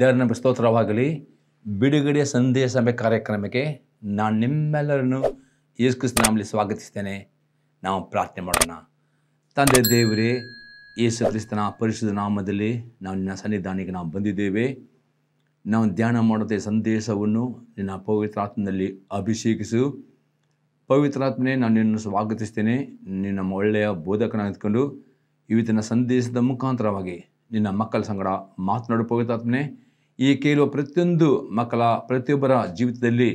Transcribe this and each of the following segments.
ದೇವರ ಸ್ತೋತ್ರವಾಗಲಿ ಬಿಡುಗಡೆಯ ಸಂದೇಶ ಸಭೆ ಕಾರ್ಯಕ್ರಮಕ್ಕೆ ನಾನು ನಿಮ್ಮೆಲ್ಲರನ್ನು ಯೇಸು ಸ್ವಾಗತಿಸ್ತೇನೆ ನಾವು ಪ್ರಾರ್ಥನೆ ಮಾಡೋಣ ತಂದೆ ದೇವರೇ ಯೇಸು ಕ್ರಿಸ್ತನ ಪರಿಶುದ್ಧ ನಾಮದಲ್ಲಿ ನಾವು ನಿನ್ನ ಸನ್ನಿಧಾನಕ್ಕೆ ನಾವು ಬಂದಿದ್ದೇವೆ ನಾವು ಧ್ಯಾನ ಮಾಡುತ್ತೆ ಸಂದೇಶವನ್ನು ನಿನ್ನ ಪವಿತ್ರಾತ್ಮದಲ್ಲಿ ಅಭಿಷೇಕಿಸು ಪವಿತ್ರಾತ್ಮನೇ ನಾನು ನಿನ್ನನ್ನು ಸ್ವಾಗತಿಸ್ತೇನೆ ನಿನ್ನ ಒಳ್ಳೆಯ ಬೋಧಕನಾಗಿದ್ಕೊಂಡು ಇವತ್ತಿನ ಸಂದೇಶದ ಮುಖಾಂತರವಾಗಿ ನಿನ್ನ ಮಕ್ಕಳ ಸಂಗಡ ಮಾತನಾಡು ಪವಿತ್ರಾತ್ಮನೇ ಈ ಕೇಳುವ ಪ್ರತಿಯೊಂದು ಮಕ್ಕಳ ಪ್ರತಿಯೊಬ್ಬರ ಜೀವಿತದಲ್ಲಿ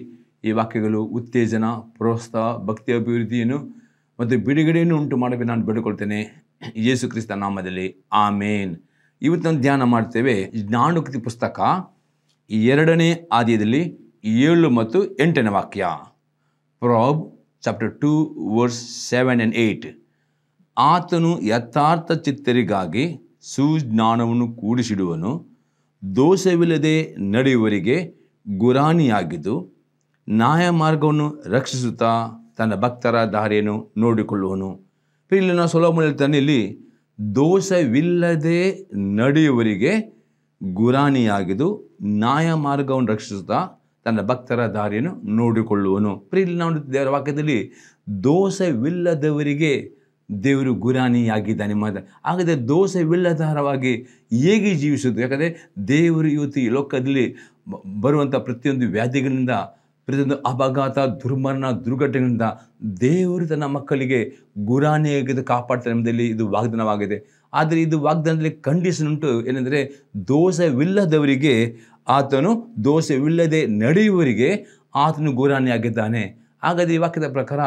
ಈ ವಾಕ್ಯಗಳು ಉತ್ತೇಜನ ಪ್ರೋತ್ಸಾಹ ಭಕ್ತಿ ಅಭಿವೃದ್ಧಿಯನ್ನು ಮತ್ತು ಬಿಡುಗಡೆಯನ್ನು ಉಂಟು ಮಾಡಬೇಕು ನಾನು ಬೇಡಿಕೊಳ್ತೇನೆ ಯೇಸು ಕ್ರಿಸ್ತ ನಾಮದಲ್ಲಿ ಆಮೇನ್ ಇವತ್ತು ಧ್ಯಾನ ಮಾಡ್ತೇವೆ ಜ್ಞಾನಕೃತಿ ಪುಸ್ತಕ ಎರಡನೇ ಆದ್ಯದಲ್ಲಿ ಏಳು ಮತ್ತು ಎಂಟನೇ ವಾಕ್ಯ ಪ್ರಾಬ್ chapter two verse seven and eight ಆತನು ಯಥಾರ್ಥ ಚಿತ್ತರಿಗಾಗಿ ಸುಜ್ಞಾನವನ್ನು ಕೂಡಿಸಿಡುವನು ದೋಷವಿಲ್ಲದೆ ನಡೆಯುವರಿಗೆ ಗುರಾಣಿಯಾಗಿದ್ದು ನ್ಯಾಯ ರಕ್ಷಿಸುತ್ತಾ ತನ್ನ ಭಕ್ತರ ದಾರಿಯನ್ನು ನೋಡಿಕೊಳ್ಳುವನು ಇಲ್ಲಿ ನಾವು ಸುಲಭ ಇಲ್ಲಿ ದೋಷವಿಲ್ಲದೆ ನಡೆಯುವರಿಗೆ ಗುರಾಣಿಯಾಗಿದ್ದು ನ್ಯಾಯ ರಕ್ಷಿಸುತ್ತಾ ತನ್ನ ಭಕ್ತರ ದಾರಿಯನ್ನು ನೋಡಿಕೊಳ್ಳುವನು ಪ್ರೀ ಇಲ್ಲಿ ನಾವು ದೇವರ ವಾಕ್ಯದಲ್ಲಿ ದೋಷವಿಲ್ಲದವರಿಗೆ ದೇವರು ಗುರಾನಿಯಾಗಿದ್ದಾನೆ ಮಾತ್ರ ಹಾಗಾದರೆ ದೋಷವಿಲ್ಲದಾರವಾಗಿ ಹೇಗೆ ಜೀವಿಸೋದು ಯಾಕಂದರೆ ದೇವರು ಇವತ್ತು ಈ ಲೋಕದಲ್ಲಿ ಬರುವಂಥ ಪ್ರತಿಯೊಂದು ವ್ಯಾಧಿಗಳಿಂದ ಪ್ರತಿಯೊಂದು ಅಪಘಾತ ದುರ್ಮರಣ ದುರ್ಘಟನೆಗಳಿಂದ ದೇವರು ತನ್ನ ಮಕ್ಕಳಿಗೆ ಗುರಾಣಿಯಾಗಿದ್ದು ಕಾಪಾಡ್ತಾರೆ ಎಂಬುದಲ್ಲಿ ಇದು ವಾಗ್ದಾನವಾಗಿದೆ ಆದರೆ ಇದು ವಾಗ್ದಾನದಲ್ಲಿ ಕಂಡೀಷನ್ ಉಂಟು ಏನೆಂದರೆ ದೋಷವಿಲ್ಲದವರಿಗೆ ಆತನು ದೋಷವಿಲ್ಲದೆ ನಡೆಯುವವರಿಗೆ ಆತನು ಗುರಾನಿಯಾಗಿದ್ದಾನೆ ಹಾಗಾದರೆ ಈ ವಾಕ್ಯದ ಪ್ರಕಾರ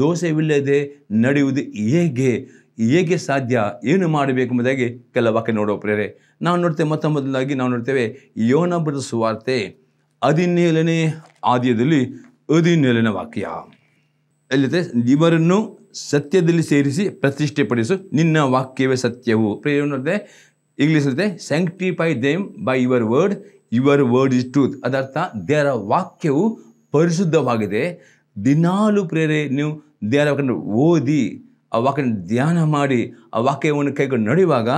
ದೋಷವಿಲ್ಲದೆ ನಡೆಯುವುದು ಹೇಗೆ ಹೇಗೆ ಸಾಧ್ಯ ಏನು ಮಾಡಬೇಕು ಎಂಬುದಾಗಿ ಕೆಲ ವಾಕ್ಯ ನೋಡುವ ಪ್ರೇರೆ ನಾವು ನೋಡ್ತೇವೆ ಮೊತ್ತ ಮೊದಲಾಗಿ ನಾವು ನೋಡ್ತೇವೆ ಯೋನ ಸುವಾರ್ತೆ ಹದಿನೇಳನೇ ಆದ್ಯದಲ್ಲಿ ಹದಿನೇಳನೇ ವಾಕ್ಯ ಎಲ್ಲಿದೆ ಇವರನ್ನು ಸತ್ಯದಲ್ಲಿ ಸೇರಿಸಿ ಪ್ರತಿಷ್ಠೆಪಡಿಸು ನಿನ್ನ ವಾಕ್ಯವೇ ಸತ್ಯವು ಪ್ರೇರೆ ನೋಡಿದೆ ಇಂಗ್ಲೀಷ್ ಇರುತ್ತೆ sanctify them by your word your word is truth ಅದರ್ಥ ದೇರ ವಾಕ್ಯವು ಪರಿಶುದ್ಧವಾಗಿದೆ ದಿನಾಲು ಪ್ರೇರೆ ನೀವು ದೇವರ ಓದಿ ಆ ವಾಕ್ಯ ಧ್ಯಾನ ಮಾಡಿ ಆ ವಾಕ್ಯವನ್ನು ಕೈಗೊಂಡು ನಡೆಯುವಾಗ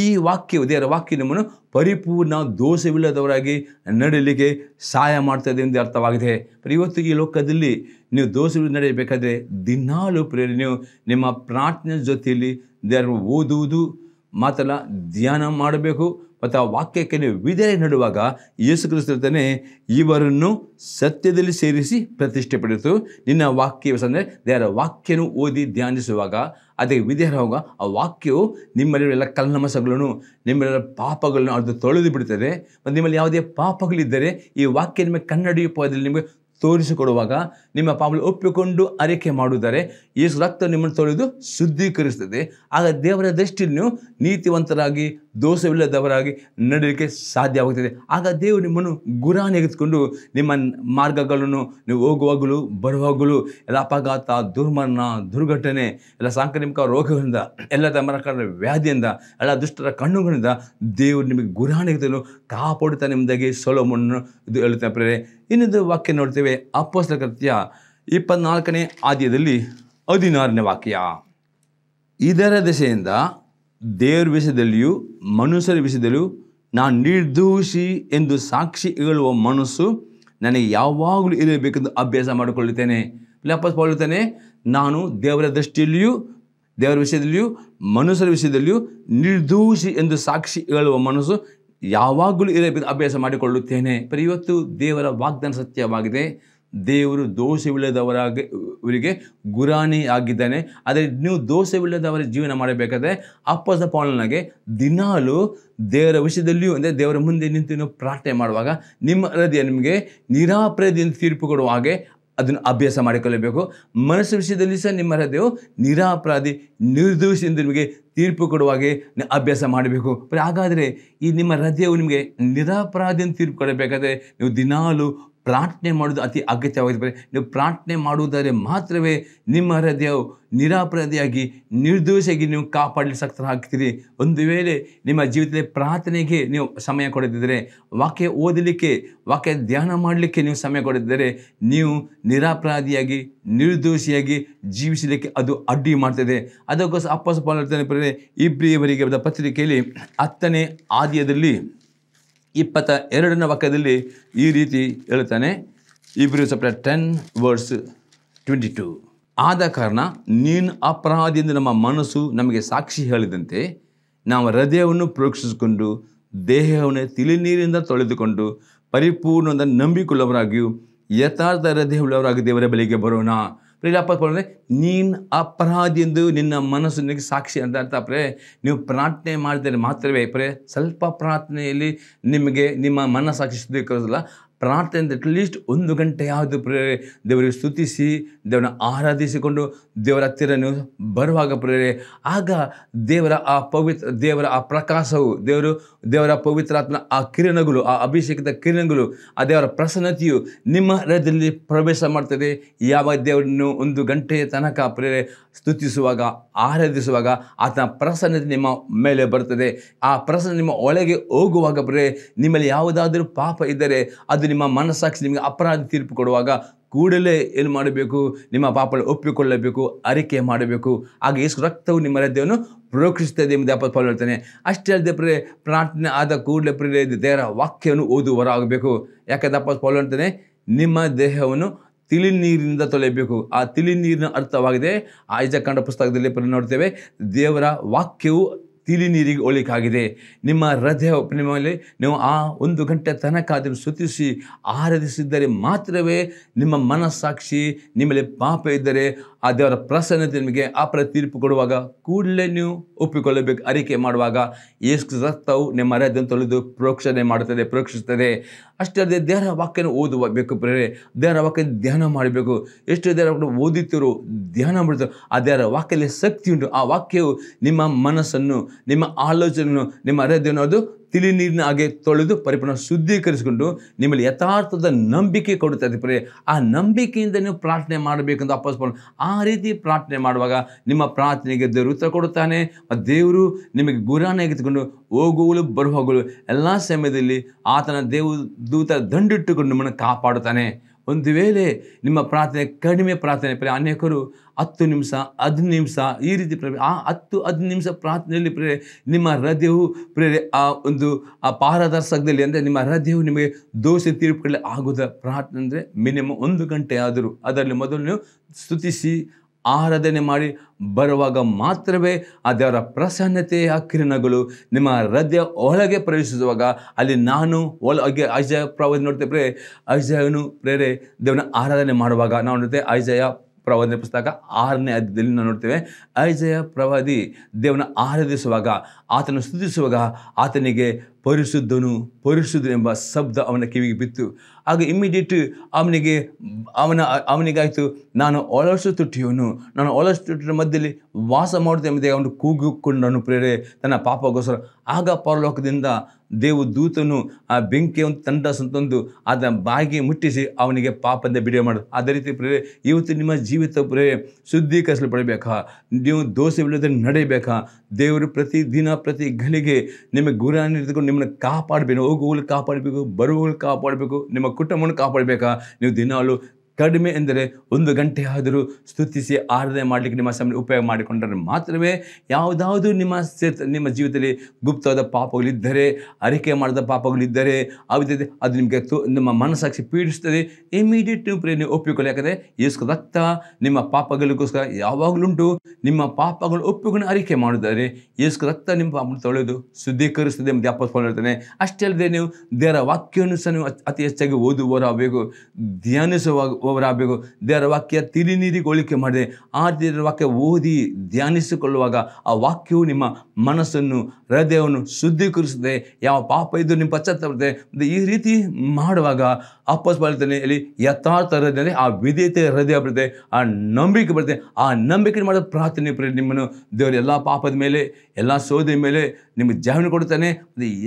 ಈ ವಾಕ್ಯವು ದೇವರ ವಾಕ್ಯ ನಿಮ್ಮನ್ನು ಪರಿಪೂರ್ಣ ದೋಷವಿಲ್ಲದವರಾಗಿ ನಡೆಯಲಿಕ್ಕೆ ಸಹಾಯ ಮಾಡ್ತದೆ ಎಂದು ಅರ್ಥವಾಗಿದೆ ಇವತ್ತು ಈ ಲೋಕದಲ್ಲಿ ನೀವು ದೋಷವಿಲ್ಲ ನಡೆಯಬೇಕಾದ್ರೆ ದಿನಾಲು ಪ್ರೇರಣೆ ನೀವು ನಿಮ್ಮ ಪ್ರಾರ್ಥನೆ ಜೊತೆಯಲ್ಲಿ ದೇವರು ಓದುವುದು ಮಾತಲ್ಲ ಧ್ಯಾನ ಮಾಡಬೇಕು ಮತ್ತು ಆ ವಾಕ್ಯಕ್ಕೆ ನೀವು ವಿಧೇಯ ನಡುವಾಗ ಯೇಸು ಇವರನ್ನು ಸತ್ಯದಲ್ಲಿ ಸೇರಿಸಿ ಪ್ರತಿಷ್ಠೆ ಪಡೆಯಿತು ನಿನ್ನ ವಾಕ್ಯ ಅಂದರೆ ದೇವರ ವಾಕ್ಯನು ಓದಿ ಧ್ಯಾನಿಸುವಾಗ ಅದಕ್ಕೆ ವಿಧೇಯರಾಗುವಾಗ ಆ ವಾಕ್ಯವು ನಿಮ್ಮಲ್ಲಿರೋ ಕಲ್ನಮಸಗಳನ್ನು ನಿಮ್ಮಲ್ಲಿರೋ ಪಾಪಗಳನ್ನು ಅದು ತೊಳೆದು ಬಿಡ್ತದೆ ಮತ್ತು ನಿಮ್ಮಲ್ಲಿ ಯಾವುದೇ ಪಾಪಗಳಿದ್ದರೆ ಈ ವಾಕ್ಯ ನಿಮಗೆ ಕನ್ನಡಿ ಪದದಲ್ಲಿ ನಿಮಗೆ ತೋರಿಸಿಕೊಡುವಾಗ ನಿಮ್ಮ ಪಾಪಗಳು ಒಪ್ಪಿಕೊಂಡು ಅರಿಕೆ ಮಾಡುವುದರೆ ಯೇಸು ರಕ್ತ ನಿಮ್ಮನ್ನು ತೊಳೆದು ಶುದ್ಧೀಕರಿಸುತ್ತದೆ ಆಗ ದೇವರ ದೃಷ್ಟಿಯನ್ನು ನೀತಿವಂತರಾಗಿ ದೋಷವಿಲ್ಲದವರಾಗಿ ನಡೆಯಲಿಕ್ಕೆ ಸಾಧ್ಯವಾಗುತ್ತದೆ ಆಗ ದೇವರು ನಿಮ್ಮನ್ನು ಗುರಾನೆಗೆದುಕೊಂಡು ನಿಮ್ಮ ಮಾರ್ಗಗಳನ್ನು ನೀವು ಹೋಗುವಾಗಲೂ ಬರುವಾಗಲೂ ಎಲ್ಲ ಅಪಘಾತ ದುರ್ಮರಣ ದುರ್ಘಟನೆ ಎಲ್ಲ ಸಾಂಕ್ರಾಮಿಕ ರೋಗಗಳಿಂದ ಎಲ್ಲ ತಮ್ಮ ವ್ಯಾಧಿಯಿಂದ ಎಲ್ಲ ದುಷ್ಟರ ಕಣ್ಣುಗಳಿಂದ ದೇವರು ನಿಮಗೆ ಗುರಾನೆಗೆದಲು ಕಾಪಾಡುತ್ತಾ ನಿಮ್ಮದಾಗಿ ಸೊಲೋಮನ್ನು ಇದು ಹೇಳುತ್ತಾ ಪ್ರೇರೆ ಇನ್ನೊಂದು ವಾಕ್ಯ ನೋಡ್ತೇವೆ ಅಪ್ಪಸ್ತ ಕೃತ್ಯ ಇಪ್ಪತ್ನಾಲ್ಕನೇ ಆದ್ಯದಲ್ಲಿ ಹದಿನಾರನೇ ವಾಕ್ಯ ಇದರ ದಿಸೆಯಿಂದ ದೇವರ ವಿಷಯದಲ್ಲಿಯೂ ಮನುಷ್ಯರ ವಿಷಯದಲ್ಲಿಯೂ ನಾನು ನಿರ್ದೋಷಿ ಎಂದು ಸಾಕ್ಷಿ ಹೇಳುವ ಮನಸ್ಸು ನನಗೆ ಯಾವಾಗಲೂ ಇರಬೇಕೆಂದು ಅಭ್ಯಾಸ ಮಾಡಿಕೊಳ್ಳುತ್ತೇನೆ ಪಿಲಾಪಸ್ ನಾನು ದೇವರ ದೃಷ್ಟಿಯಲ್ಲಿಯೂ ದೇವರ ವಿಷಯದಲ್ಲಿಯೂ ಮನುಷ್ಯರ ವಿಷಯದಲ್ಲಿಯೂ ನಿರ್ದೋಷಿ ಎಂದು ಸಾಕ್ಷಿ ಹೇಳುವ ಮನಸ್ಸು ಯಾವಾಗಲೂ ಇರಬೇಕು ಅಭ್ಯಾಸ ಮಾಡಿಕೊಳ್ಳುತ್ತೇನೆ ಪರಿವತ್ತು ಇವತ್ತು ದೇವರ ವಾಗ್ದಾನ ಸತ್ಯವಾಗಿದೆ ದೇವರು ದೋಷವಿಲ್ಲದವರಾಗಿ ಇವರಿಗೆ ಗುರಾಣಿ ಆಗಿದ್ದಾನೆ ಆದರೆ ನೀವು ದೋಷವಿಲ್ಲದವರ ಜೀವನ ಮಾಡಬೇಕಾದ್ರೆ ಅಪ್ಪಸ ಪಾಲನಾಗೆ ದಿನಾಲೂ ದೇವರ ವಿಷಯದಲ್ಲಿಯೂ ಅಂದರೆ ದೇವರ ಮುಂದೆ ನಿಂತು ಪ್ರಾರ್ಥನೆ ಮಾಡುವಾಗ ನಿಮ್ಮ ಹೃದಯ ನಿಮಗೆ ನಿರಾಪರಾಧಿಯಿಂದ ತೀರ್ಪು ಕೊಡುವ ಹಾಗೆ ಅದನ್ನು ಅಭ್ಯಾಸ ಮಾಡಿಕೊಳ್ಳಬೇಕು ಮನಸ್ಸು ವಿಷಯದಲ್ಲಿ ಸಹ ನಿಮ್ಮ ಹೃದಯವು ನಿರಾಪರಾಧಿ ನಿರ್ದೋಷದಿಂದ ನಿಮಗೆ ತೀರ್ಪು ಕೊಡುವಾಗೆ ಅಭ್ಯಾಸ ಮಾಡಬೇಕು ಹಾಗಾದರೆ ಈ ನಿಮ್ಮ ಹೃದಯವು ನಿಮಗೆ ನಿರಾಪರಾಧಿ ತೀರ್ಪು ಕೊಡಬೇಕಾದ್ರೆ ನೀವು ದಿನಾಲೂ ಪ್ರಾರ್ಥನೆ ಮಾಡೋದು ಅತಿ ಅಗತ್ಯವಾಗಿದೆ ನೀವು ಪ್ರಾರ್ಥನೆ ಮಾಡುವುದಾದರೆ ಮಾತ್ರವೇ ನಿಮ್ಮ ಹೃದಯವು ನಿರಾಪರಾಧಿಯಾಗಿ ನಿರ್ದೋಷಿಯಾಗಿ ನೀವು ಕಾಪಾಡಲು ಆಗ್ತೀರಿ ಒಂದು ವೇಳೆ ನಿಮ್ಮ ಜೀವಿತದಲ್ಲಿ ಪ್ರಾರ್ಥನೆಗೆ ನೀವು ಸಮಯ ಕೊಡದಿದ್ದರೆ ವಾಕ್ಯ ಓದಲಿಕ್ಕೆ ವಾಕ್ಯ ಧ್ಯಾನ ಮಾಡಲಿಕ್ಕೆ ನೀವು ಸಮಯ ಕೊಡದಿದ್ದರೆ ನೀವು ನಿರಾಪರಾಧಿಯಾಗಿ ನಿರ್ದೋಷಿಯಾಗಿ ಜೀವಿಸಲಿಕ್ಕೆ ಅದು ಅಡ್ಡಿ ಮಾಡ್ತದೆ ಅದಕ್ಕೋಸ್ಕರ ಅಪ್ಪಸ ಪಾಲ್ತಾನೆ ಇಬ್ಬರಿವರಿಗೆ ಬರೆದ ಪತ್ರಿಕೆಯಲ್ಲಿ ಹತ್ತನೇ ಆದ್ಯದಲ್ಲಿ ಇಪ್ಪತ್ತ ಎರಡನೇ ವಾಕ್ಯದಲ್ಲಿ ಈ ರೀತಿ ಹೇಳ್ತಾನೆ ಇಬ್ರು chapter ten verse twenty two ಆದ ಕಾರಣ ನೀನು ಅಪರಾಧಿಯಿಂದ ನಮ್ಮ ಮನಸ್ಸು ನಮಗೆ ಸಾಕ್ಷಿ ಹೇಳಿದಂತೆ ನಾವು ಹೃದಯವನ್ನು ಪ್ರೋಕ್ಷಿಸಿಕೊಂಡು ದೇಹವನ್ನು ತಿಳಿ ನೀರಿಂದ ತೊಳೆದುಕೊಂಡು ಪರಿಪೂರ್ಣದ ನಂಬಿಕೊಳ್ಳವರಾಗಿಯೂ ಯಥಾರ್ಥ ಹೃದಯ ಉಳ್ಳವರಾಗಿ ದೇವರ ಬಳಿಗೆ ಬರೋಣ ಪ್ರಿಯಪ್ಪ ನೀನು ಅಪರಾಧಿ ಎಂದು ನಿನ್ನ ಮನಸ್ಸು ನಿನಗೆ ಸಾಕ್ಷಿ ಅಂತ ಅರ್ಥ ಪ್ರೇ ನೀವು ಪ್ರಾರ್ಥನೆ ಮಾಡಿದರೆ ಮಾತ್ರವೇ ಪ್ರೇ ಸ್ವಲ್ಪ ಪ್ರಾರ್ಥನೆಯಲ್ಲಿ ನಿಮಗೆ ನಿಮ್ಮ ಮನಸ್ಸಾಕ್ಷಿ ಶುದ್ಧೀಕರಿಸಲ್ಲ ಪ್ರಾರ್ಥನೆ ಅಟ್ಲೀಸ್ಟ್ ಒಂದು ಗಂಟೆ ಯಾವುದು ಪ್ರೇರೆ ದೇವರಿಗೆ ಸ್ತುತಿಸಿ ದೇವರನ್ನ ಆರಾಧಿಸಿಕೊಂಡು ದೇವರ ಹತ್ತಿರ ಬರುವಾಗ ಪ್ರೇರೆ ಆಗ ದೇವರ ಆ ಪವಿತ್ರ ದೇವರ ಆ ಪ್ರಕಾಶವು ದೇವರು ದೇವರ ಪವಿತ್ರಾತ್ಮನ ಆ ಕಿರಣಗಳು ಆ ಅಭಿಷೇಕದ ಕಿರಣಗಳು ಆ ದೇವರ ಪ್ರಸನ್ನತೆಯು ನಿಮ್ಮ ಹೃದಯದಲ್ಲಿ ಪ್ರವೇಶ ಮಾಡ್ತದೆ ಯಾವ ದೇವರನ್ನು ಒಂದು ಗಂಟೆಯ ತನಕ ಪ್ರೇರೆ ಸ್ತುತಿಸುವಾಗ ಆರಾಧಿಸುವಾಗ ಆತನ ಪ್ರಸನ್ನತೆ ನಿಮ್ಮ ಮೇಲೆ ಬರ್ತದೆ ಆ ಪ್ರಸನ್ನ ನಿಮ್ಮ ಒಳಗೆ ಹೋಗುವಾಗ ಪ್ರೇರೆ ನಿಮ್ಮಲ್ಲಿ ಯಾವುದಾದರೂ ಪಾಪ ಇದ್ದರೆ ಅದು ನಿಮ್ಮ ಮನಸ್ಸಾಕ್ಷಿ ನಿಮಗೆ ಅಪರಾಧ ತೀರ್ಪು ಕೊಡುವಾಗ ಕೂಡಲೇ ಏನು ಮಾಡಬೇಕು ನಿಮ್ಮ ಪಾಪಗಳು ಒಪ್ಪಿಕೊಳ್ಳಬೇಕು ಅರಿಕೆ ಮಾಡಬೇಕು ಆಗ ಯೇಸು ರಕ್ತವು ನಿಮ್ಮ ಹೃದಯವನ್ನು ಪ್ರೋಕ್ಷಿಸುತ್ತದೆ ನಿಮ್ಮ ಅಪ್ಪ ಪಾಲು ಹೇಳ್ತಾನೆ ಅಷ್ಟೇ ಅಲ್ಲದೆ ಪ್ರೇ ಪ್ರಾರ್ಥನೆ ಆದ ಕೂಡಲೇ ಪ್ರಿಯ ದೇವರ ವಾಕ್ಯವನ್ನು ಓದುವರಾಗಬೇಕು ಯಾಕೆ ಅಪ್ಪ ಪಾಲು ಹೇಳ್ತಾನೆ ನಿಮ್ಮ ದೇಹವನ್ನು ತಿಳಿ ನೀರಿನಿಂದ ತೊಳೆಯಬೇಕು ಆ ತಿಳಿ ನೀರಿನ ಅರ್ಥವಾಗಿದೆ ಆಯ್ಜ ಕಂಡ ಪುಸ್ತಕದಲ್ಲಿ ನೋಡ್ತೇವೆ ದೇವರ ವಾಕ್ಯವು ತಿಳಿ ನೀರಿಗೆ ಒಳಿಕಾಗಿದೆ ನಿಮ್ಮ ಹೃದಯ ನಿಮ್ಮಲ್ಲಿ ನೀವು ಆ ಒಂದು ಗಂಟೆ ತನಕ ಅದನ್ನು ಸುತ್ತಿಸಿ ಆರಾಧಿಸಿದ್ದರೆ ಮಾತ್ರವೇ ನಿಮ್ಮ ಮನಸ್ಸಾಕ್ಷಿ ನಿಮ್ಮಲ್ಲಿ ಪಾಪ ಇದ್ದರೆ ಆ ದೇವರ ಪ್ರಸನ್ನತೆ ನಿಮಗೆ ಅಪರ ತೀರ್ಪು ಕೊಡುವಾಗ ಕೂಡಲೇ ನೀವು ಒಪ್ಪಿಕೊಳ್ಳಬೇಕು ಅರಿಕೆ ಮಾಡುವಾಗ ಎಷ್ಟು ರಕ್ತವು ನಿಮ್ಮ ಹೃದಯ ತೊಳೆದು ಪ್ರೋಕ್ಷಣೆ ಮಾಡುತ್ತದೆ ಪ್ರೋಕ್ಷಿಸುತ್ತದೆ ಅಷ್ಟೇ ಅಲ್ಲದೆ ದೇವರ ವಾಕ್ಯನ ಬೇಕು ಪ್ರೇರೆ ದೇವರ ವಾಕ್ಯ ಧ್ಯಾನ ಮಾಡಬೇಕು ಎಷ್ಟು ದೇಹ ವಾಕ್ಯ ಧ್ಯಾನ ಮಾಡಿದ್ರು ಆ ದೇವರ ವಾಕ್ಯದಲ್ಲಿ ಶಕ್ತಿ ಉಂಟು ಆ ವಾಕ್ಯವು ನಿಮ್ಮ ಮನಸ್ಸನ್ನು ನಿಮ್ಮ ಆಲೋಚನೆಯನ್ನು ನಿಮ್ಮ ಅರೆದೇನೋ ಅದು ತಿಳಿ ನೀರಿನ ಹಾಗೆ ತೊಳೆದು ಪರಿಪೂರ್ಣ ಶುದ್ಧೀಕರಿಸಿಕೊಂಡು ನಿಮ್ಮಲ್ಲಿ ಯಥಾರ್ಥದ ನಂಬಿಕೆ ಕೊಡುತ್ತದೆ ಪ್ರೇ ಆ ನಂಬಿಕೆಯಿಂದ ನೀವು ಪ್ರಾರ್ಥನೆ ಮಾಡಬೇಕೆಂದು ಅಪ್ಪಸ್ಕೊಂಡು ಆ ರೀತಿ ಪ್ರಾರ್ಥನೆ ಮಾಡುವಾಗ ನಿಮ್ಮ ಪ್ರಾರ್ಥನೆಗೆ ದೊರೆತ ಕೊಡುತ್ತಾನೆ ಕೊಡುತ್ತಾನೆ ದೇವರು ನಿಮಗೆ ಗುರಾನ ತೆಗೆದುಕೊಂಡು ಹೋಗುವಳು ಬರುವಾಗಲು ಎಲ್ಲ ಸಮಯದಲ್ಲಿ ಆತನ ದೇವ ದೂತ ದಂಡಿಟ್ಟುಕೊಂಡು ನಿಮ್ಮನ್ನು ಕಾಪಾಡುತ್ತಾನೆ ಒಂದು ವೇಳೆ ನಿಮ್ಮ ಪ್ರಾರ್ಥನೆ ಕಡಿಮೆ ಪ್ರಾರ್ಥನೆ ಪ್ರೇ ಅನೇಕರು ಹತ್ತು ನಿಮಿಷ ಹದಿನೈದು ನಿಮಿಷ ಈ ರೀತಿ ಪ್ರೇ ಆ ಹತ್ತು ಹದಿನೈದು ನಿಮಿಷ ಪ್ರಾರ್ಥನೆಯಲ್ಲಿ ಪ್ರೇರೆ ನಿಮ್ಮ ಹೃದಯವು ಪ್ರೇರೆ ಆ ಒಂದು ಆ ಪಾರದರ್ಶಕದಲ್ಲಿ ಅಂದರೆ ನಿಮ್ಮ ಹೃದಯವು ನಿಮಗೆ ದೋಷ ತೀರ್ಪುಗಳಲ್ಲಿ ಆಗೋದ ಪ್ರಾರ್ಥನೆ ಅಂದರೆ ಮಿನಿಮಮ್ ಒಂದು ಗಂಟೆ ಆದರೂ ಅದರಲ್ಲಿ ಮೊದಲು ನೀವು ಸ್ತುತಿಸಿ ಆರಾಧನೆ ಮಾಡಿ ಬರುವಾಗ ಮಾತ್ರವೇ ಆ ದೇವರ ಪ್ರಸನ್ನತೆಯ ಕಿರಣಗಳು ನಿಮ್ಮ ಹೃದಯ ಒಳಗೆ ಪ್ರವೇಶಿಸುವಾಗ ಅಲ್ಲಿ ನಾನು ಒಳಗೆ ಐಜಯ ಪ್ರವೇಶ ನೋಡ್ತೇವೆ ಪ್ರೇ ಐಜಯನು ಪ್ರೇರೆ ದೇವನ ಆರಾಧನೆ ಮಾಡುವಾಗ ನಾವು ನೋಡ್ತೇವೆ ಐಜಯ ಪ್ರವಾದನೆ ಪುಸ್ತಕ ಆರನೇ ಅಧ್ಯದಲ್ಲಿ ನಾವು ನೋಡ್ತೇವೆ ಐಜಯ ಪ್ರವಾದಿ ದೇವನ ಆರಾಧಿಸುವಾಗ ಆತನ ಸ್ತುತಿಸುವಾಗ ಆತನಿಗೆ ಪರಿಶುದ್ಧನು ಪರಿಶುದ್ಧ ಎಂಬ ಶಬ್ದ ಅವನ ಕಿವಿಗೆ ಬಿತ್ತು ಆಗ ಇಮ್ಮಿಡಿಯೇಟ್ ಅವನಿಗೆ ಅವನ ಅವನಿಗಾಯಿತು ನಾನು ಒಳಸು ತುಟ್ಟಿಯವನು ನಾನು ಒಳಸು ತುಟ್ಟಿನ ಮಧ್ಯದಲ್ಲಿ ವಾಸ ಮಾಡುತ್ತೆ ಅವನು ಕೂಗಿಕೊಂಡನು ಪ್ರೇರೆ ತನ್ನ ಪಾಪಗೋಸ್ಕರ ಆಗ ಪರಲೋಕದಿಂದ ದೂತನು ಆ ಒಂದು ತಂಡ ಸಂತಂದು ಅದನ್ನು ಬಾಗಿ ಮುಟ್ಟಿಸಿ ಅವನಿಗೆ ಪಾಪದ ಬಿಡುಗಡೆ ಮಾಡೋದು ಅದೇ ರೀತಿ ಪ್ರೇರೆ ಇವತ್ತು ನಿಮ್ಮ ಜೀವಿತ ಶುದ್ಧೀಕರಿಸಲು ಪಡಬೇಕಾ ನೀವು ದೋಷವಿಲ್ಲದೆ ನಡೆಯಬೇಕಾ ದೇವರು ಪ್ರತಿ ದಿನ ಪ್ರತಿ ಘಳಿಗೆ ನಿಮಗೆ ಗುರಾನಿ ಹಿಡಿದುಕೊಂಡು ನಿಮ್ಮನ್ನು ಕಾಪಾಡಬೇಕು ಹೋಗುವಲ್ಲಿ ಕಾಪಾಡಬೇಕು ಬರುವಲ್ಲಿ ಕಾಪಾಡಬೇಕು ನಿಮ್ಮ ಕುಟುಂಬವನ್ನು ಕಾಪಾಡಬೇಕಾ ನೀವು ದಿನಾಲು ಕಡಿಮೆ ಎಂದರೆ ಒಂದು ಗಂಟೆ ಆದರೂ ಸ್ತುತಿಸಿ ಆರಾಧನೆ ಮಾಡಲಿಕ್ಕೆ ನಿಮ್ಮ ಸಮಯ ಉಪಯೋಗ ಮಾಡಿಕೊಂಡರೆ ಮಾತ್ರವೇ ಯಾವುದಾದ್ರೂ ನಿಮ್ಮ ಸೇತ್ ನಿಮ್ಮ ಜೀವಿತದಲ್ಲಿ ಗುಪ್ತವಾದ ಪಾಪಗಳಿದ್ದರೆ ಅರಿಕೆ ಮಾಡಿದ ಪಾಪಗಳಿದ್ದರೆ ಅವಿದ್ಯತೆ ಅದು ನಿಮಗೆ ತು ನಿಮ್ಮ ಮನಸ್ಸಾಕ್ಷಿ ಪೀಡಿಸ್ತದೆ ಇಮಿಡಿಯೇಟ್ ನೀವು ನೀವು ಒಪ್ಪಿಕೊಳ್ಳಿ ಯಾಕಂದರೆ ಯೇಸು ರಕ್ತ ನಿಮ್ಮ ಪಾಪಗಳಿಗೋಸ್ಕರ ಯಾವಾಗಲುಂಟು ನಿಮ್ಮ ಪಾಪಗಳು ಒಪ್ಪಿಕೊಂಡು ಅರಿಕೆ ಮಾಡಿದರೆ ಯೇಸು ರಕ್ತ ನಿಮ್ಮ ಪಾಪ ತೊಳೆದು ಶುದ್ಧೀಕರಿಸ್ತದೆ ಮತ್ತು ಅಪ್ಪಸ್ಕೊಂಡು ಅಷ್ಟೇ ಅಲ್ಲದೆ ನೀವು ದೇವರ ವಾಕ್ಯವನ್ನು ಸಹ ನೀವು ಅತಿ ಹೆಚ್ಚಾಗಿ ಓದುವರಾಗಬೇಕು ಧ್ಯಾನಿಸುವಾಗ ಹೋಗಬೇಕು ದೇವರ ವಾಕ್ಯ ತಿರಿನೀರಿಗೊಳಿಕೆ ಮಾಡಿದೆ ಆ ದೇವರ ವಾಕ್ಯ ಓದಿ ಧ್ಯಾನಿಸಿಕೊಳ್ಳುವಾಗ ಆ ವಾಕ್ಯವು ನಿಮ್ಮ ಮನಸ್ಸನ್ನು ಹೃದಯವನ್ನು ಶುದ್ಧೀಕರಿಸುತ್ತೆ ಯಾವ ಪಾಪ ಇದ್ದು ನಿಮ್ಮ ಬರುತ್ತೆ ಈ ರೀತಿ ಮಾಡುವಾಗ ಅಪ್ಪಸ್ ಬಾಳ್ತಾನೆ ಇಲ್ಲಿ ಯಥಾರ್ಥ ಹೃದಯ ಅಂದರೆ ಆ ವಿಧೇಯತೆ ಹೃದಯ ಬರುತ್ತೆ ಆ ನಂಬಿಕೆ ಬರುತ್ತೆ ಆ ನಂಬಿಕೆ ಮಾಡೋ ಪ್ರಾರ್ಥನೆ ನಿಮ್ಮನ್ನು ದೇವರು ಎಲ್ಲ ಪಾಪದ ಮೇಲೆ ಎಲ್ಲ ಸೋದೆಯ ಮೇಲೆ ನಿಮಗೆ ಜಾಮೀನು ಕೊಡ್ತಾನೆ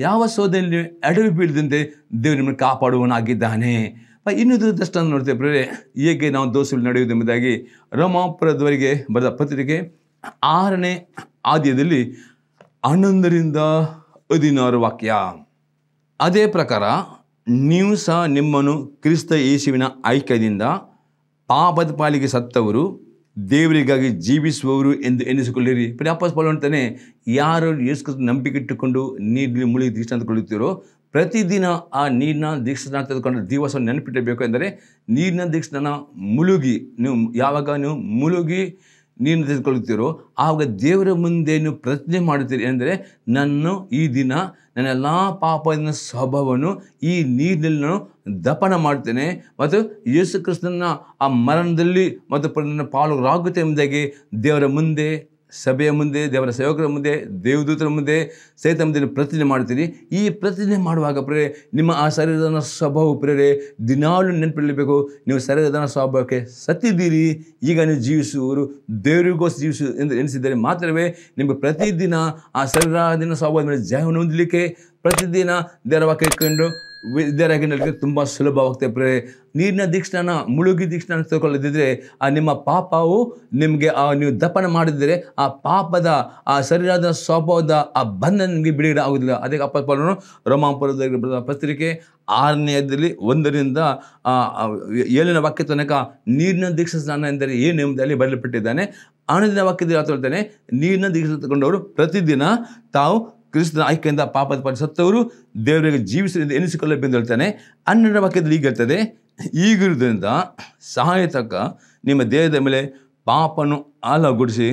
ಯಾವ ಸೋದೆಯಲ್ಲಿ ಅಡವಿ ಬೀಳದಂತೆ ದೇವರು ನಿಮ್ಮನ್ನು ಕಾಪಾಡುವನಾಗಿದ್ದಾನೆ ಇನ್ನು ದೃಷ್ಟಾಂತ ನೋಡ್ತೇವೆ ಪ್ರೇರೆ ಹೇಗೆ ನಾವು ನಡೆಯುವುದು ಎಂಬುದಾಗಿ ರೋಮಾಪುರದವರಿಗೆ ಬರೆದ ಪತ್ರಿಕೆ ಆರನೇ ಆದ್ಯದಲ್ಲಿ ಹನ್ನೊಂದರಿಂದ ಹದಿನಾರು ವಾಕ್ಯ ಅದೇ ಪ್ರಕಾರ ನೀವು ಸಹ ನಿಮ್ಮನ್ನು ಕ್ರಿಸ್ತ ಯೇಸುವಿನ ಐಕ್ಯದಿಂದ ಪಾಪದ ಪಾಲಿಗೆ ಸತ್ತವರು ದೇವರಿಗಾಗಿ ಜೀವಿಸುವವರು ಎಂದು ಎನಿಸಿಕೊಳ್ಳಿರಿ ಪಾಲು ಅಂತಾನೆ ಯಾರು ಯೇಸು ನಂಬಿಕೆ ಇಟ್ಟುಕೊಂಡು ನೀರಿನಲ್ಲಿ ಮುಳುಗಿ ಕೊಳ್ಳುತ್ತೀರೋ ಪ್ರತಿದಿನ ಆ ನೀರಿನ ದೀಕ್ಷನ ತೆಗೆದುಕೊಂಡು ದಿವಸವನ್ನು ನೆನಪಿಡಬೇಕು ಎಂದರೆ ನೀರಿನ ದೀಕ್ಷನ ಮುಳುಗಿ ನೀವು ಯಾವಾಗ ನೀವು ಮುಳುಗಿ ನೀರನ್ನು ತೆಗೆದುಕೊಳ್ಳುತ್ತೀರೋ ಆವಾಗ ದೇವರ ಮುಂದೆ ನೀವು ಪ್ರತಿಜ್ಞೆ ಮಾಡುತ್ತೀರಿ ಅಂದರೆ ನಾನು ಈ ದಿನ ನನ್ನ ಎಲ್ಲ ಪಾಪದ ಸ್ವಭಾವವನ್ನು ಈ ನೀರಿನಲ್ಲಿ ನಾನು ದಪನ ಮಾಡ್ತೇನೆ ಮತ್ತು ಯೇಸು ಕೃಷ್ಣನ ಆ ಮರಣದಲ್ಲಿ ಮತ್ತು ನನ್ನ ಪಾಲು ಎಂಬುದಾಗಿ ದೇವರ ಮುಂದೆ ಸಭೆಯ ಮುಂದೆ ದೇವರ ಸೇವಕರ ಮುಂದೆ ದೇವದೂತರ ಮುಂದೆ ಸಹಿತ ಮುಂದೆ ಪ್ರತಿಜ್ಞೆ ಮಾಡ್ತೀರಿ ಈ ಪ್ರತಿಜ್ಞೆ ಮಾಡುವಾಗ ಪ್ರೇರೆ ನಿಮ್ಮ ಆ ಶರೀರದ ಸ್ವಭಾವ ಪ್ರೇರೆ ದಿನಾಲು ನೆನಪಿರಬೇಕು ನೀವು ಶರೀರದನ ಸ್ವಭಾವಕ್ಕೆ ಸತ್ತಿದ್ದೀರಿ ಈಗ ನೀವು ಜೀವಿಸುವವರು ದೇವರಿಗೋಸ್ಕರ ಜೀವಿಸು ಎಂದು ಎನಿಸಿದರೆ ಮಾತ್ರವೇ ನಿಮಗೆ ಪ್ರತಿದಿನ ಆ ದಿನ ಸ್ವಭಾವದ ಮೇಲೆ ಜಯವನ್ನು ಹೊಂದಲಿಕ್ಕೆ ಪ್ರತಿದಿನ ದೇವರ ವಾಕ್ಯ ಇಟ್ಕೊಂಡು ವಿದ್ಯಾರ್ಥಿಗಳಿಗೆ ತುಂಬ ಸುಲಭವಾಗ್ತದೆ ಪ್ರೇ ನೀರಿನ ದೀಕ್ಷಣ ಮುಳುಗಿ ದೀಕ್ಷಣ ತಗೊಳ್ಳದಿದ್ದರೆ ಆ ನಿಮ್ಮ ಪಾಪವು ನಿಮಗೆ ಆ ನೀವು ದಪನ ಮಾಡಿದರೆ ಆ ಪಾಪದ ಆ ಶರೀರದ ಸ್ವಭಾವದ ಆ ಬಂಧನ ನಿಮಗೆ ಬಿಡುಗಡೆ ಆಗೋದಿಲ್ಲ ಅದಕ್ಕೆ ಅಪ್ಪನು ರೋಮಾಪುರದ ಪತ್ರಿಕೆ ಆರನೆಯದಲ್ಲಿ ಒಂದರಿಂದ ಏಳಿನ ವಾಕ್ಯ ತನಕ ನೀರಿನ ದೀಕ್ಷಾ ಸ್ನಾನ ಎಂದರೆ ಏನು ಎಂಬುದಲ್ಲಿ ಬರಲ್ಪಟ್ಟಿದ್ದಾನೆ ಆನಂದಿನ ವಾಕ್ಯದಲ್ಲಿ ಹೇಳ್ತಾನೆ ನೀರಿನ ದೀಕ್ಷ ತಗೊಂಡವರು ಪ್ರತಿದಿನ ತಾವು ಕ್ರಿಸ್ತನ ಆಯ್ಕೆಯಿಂದ ಪಾಪದ ಪಾಟಿ ಸತ್ತವರು ದೇವರಿಗೆ ಜೀವಿಸಿದ ಎನಿಸಿಕೊಳ್ಳಬೇಕೆಂದು ಹೇಳ್ತಾನೆ ಹನ್ನೆರಡು ವಾಕ್ಯದಲ್ಲಿ ಈಗ ಹೇಳ್ತದೆ ಈಗಿರುವುದರಿಂದ ಸಹಾಯ ತಕ್ಕ ನಿಮ್ಮ ದೇಹದ ಮೇಲೆ ಪಾಪನು ಆಲಗೊಡಿಸಿ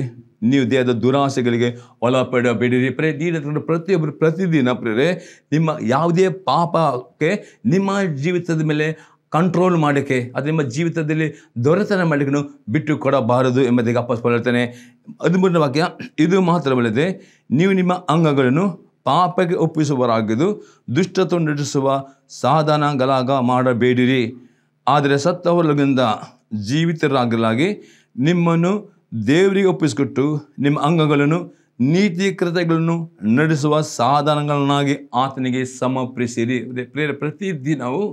ನೀವು ದೇಹದ ದುರಾಸೆಗಳಿಗೆ ಒಳಪಡಬೇಡಿರಿ ಪ್ರೇ ನೀಡ ಪ್ರತಿಯೊಬ್ಬರು ಪ್ರತಿದಿನ ಪ್ರೇರೆ ನಿಮ್ಮ ಯಾವುದೇ ಪಾಪಕ್ಕೆ ನಿಮ್ಮ ಜೀವಿತದ ಮೇಲೆ ಕಂಟ್ರೋಲ್ ಮಾಡೋಕ್ಕೆ ಅದು ನಿಮ್ಮ ಜೀವಿತದಲ್ಲಿ ದೊರೆತನ ಮಾಡಲಿಕ್ಕೆ ಬಿಟ್ಟು ಕೊಡಬಾರದು ಎಂಬುದಾಗಿ ಅಪ್ಪಸ್ಪು ಹೇಳ್ತಾನೆ ಹದಿಮೂರನೇ ವಾಕ್ಯ ಇದು ಮಾತ್ರವಲ್ಲದೆ ನೀವು ನಿಮ್ಮ ಅಂಗಗಳನ್ನು ಪಾಪಕ್ಕೆ ಒಪ್ಪಿಸುವರಾಗಿದ್ದು ದುಷ್ಟತ್ವ ನಡೆಸುವ ಸಾಧನಗಳಾಗ ಮಾಡಬೇಡಿರಿ ಆದರೆ ಸತ್ತವರೊಳಗಿಂದ ಜೀವಿತರಾಗಲಾಗಿ ನಿಮ್ಮನ್ನು ದೇವರಿಗೆ ಒಪ್ಪಿಸಿಕೊಟ್ಟು ನಿಮ್ಮ ಅಂಗಗಳನ್ನು ನೀತಿ ಕೃತಗಳನ್ನು ನಡೆಸುವ ಸಾಧನಗಳನ್ನಾಗಿ ಆತನಿಗೆ ಸಮರ್ಪಿಸಿರಿ ಪ್ರತಿದಿನವೂ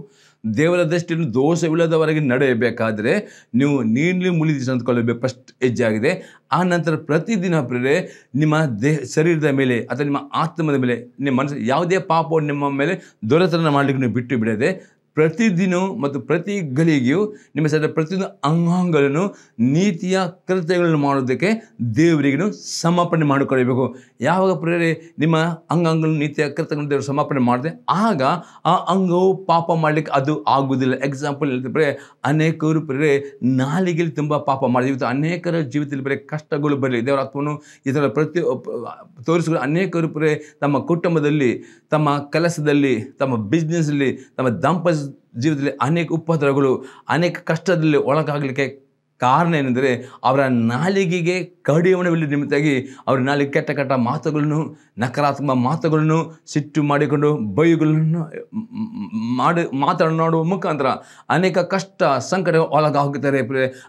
ದೇವರ ದೃಷ್ಟಿಯನ್ನು ದೋಷವಿಲ್ಲದವರೆಗೆ ನಡೆಯಬೇಕಾದರೆ ನೀವು ನೀರಿನಲ್ಲಿ ಮುಳುಗಿ ಅಂದ್ಕೊಳ್ಳಬೇಕು ಫಸ್ಟ್ ಹೆಜ್ಜಾಗಿದೆ ಆ ನಂತರ ಪ್ರತಿದಿನ ಪ್ರೇ ನಿಮ್ಮ ದೇಹ ಶರೀರದ ಮೇಲೆ ಅಥವಾ ನಿಮ್ಮ ಆತ್ಮದ ಮೇಲೆ ನಿಮ್ಮ ಮನಸ್ಸು ಯಾವುದೇ ಪಾಪವನ್ನು ನಿಮ್ಮ ಮೇಲೆ ದೊರೆತನ ಮಾಡಲಿಕ್ಕೆ ನೀವು ಬಿಟ್ಟು ಬಿಡದೆ ಪ್ರತಿದಿನ ಮತ್ತು ಪ್ರತಿ ಗಳಿಗೆಯೂ ನಿಮ್ಮ ಸದ ಪ್ರತಿಯೊಂದು ಅಂಗಾಂಗಗಳನ್ನು ನೀತಿಯ ಕೃತ್ಯಗಳನ್ನು ಮಾಡೋದಕ್ಕೆ ದೇವರಿಗೂ ಸಮರ್ಪಣೆ ಮಾಡಿಕೊಳ್ಳಬೇಕು ಯಾವಾಗ ಪ್ರೇರೆ ನಿಮ್ಮ ಅಂಗಾಂಗಗಳನ್ನು ನೀತಿಯ ಕೃತ್ಯಗಳನ್ನು ದೇವರು ಸಮರ್ಪಣೆ ಮಾಡಿದೆ ಆಗ ಆ ಅಂಗವು ಪಾಪ ಮಾಡಲಿಕ್ಕೆ ಅದು ಆಗುವುದಿಲ್ಲ ಎಕ್ಸಾಂಪಲ್ ಹೇಳ್ತಾರೆ ಅನೇಕರು ಪ್ರೇರೆ ನಾಲಿಗೆಯಲ್ಲಿ ತುಂಬ ಪಾಪ ಮಾಡಿದೆ ಇವತ್ತು ಅನೇಕರ ಜೀವಿತದಲ್ಲಿ ಬರೀ ಕಷ್ಟಗಳು ಬರಲಿ ದೇವರ ಆತ್ಮನು ಇದರ ಪ್ರತಿ ತೋರಿಸಿಕೊಂಡು ಅನೇಕರು ಪ್ರೇ ತಮ್ಮ ಕುಟುಂಬದಲ್ಲಿ ತಮ್ಮ ಕೆಲಸದಲ್ಲಿ ತಮ್ಮ ಬಿಸ್ನೆಸ್ಸಲ್ಲಿ ತಮ್ಮ ದಂಪತಿ ಜೀವನದಲ್ಲಿ ಅನೇಕ ಉಪದ್ರವಗಳು ಅನೇಕ ಕಷ್ಟದಲ್ಲಿ ಒಳಗಾಗಲಿಕ್ಕೆ ಕಾರಣ ಏನೆಂದರೆ ಅವರ ನಾಲಿಗೆಗೆ ಕಡಿಮಣವಿಲ್ಲ ನಿಮಿತ್ತಾಗಿ ಅವರ ನಾಲಿಗೆ ಕೆಟ್ಟ ಕೆಟ್ಟ ಮಾತುಗಳನ್ನು ನಕಾರಾತ್ಮಕ ಮಾತುಗಳನ್ನು ಸಿಟ್ಟು ಮಾಡಿಕೊಂಡು ಬೈಗಳನ್ನು ಮಾಡಿ ಮಾತನಾಡುವ ಮುಖಾಂತರ ಅನೇಕ ಕಷ್ಟ ಸಂಕಟ ಒಳಗಾಗುತ್ತಾರೆ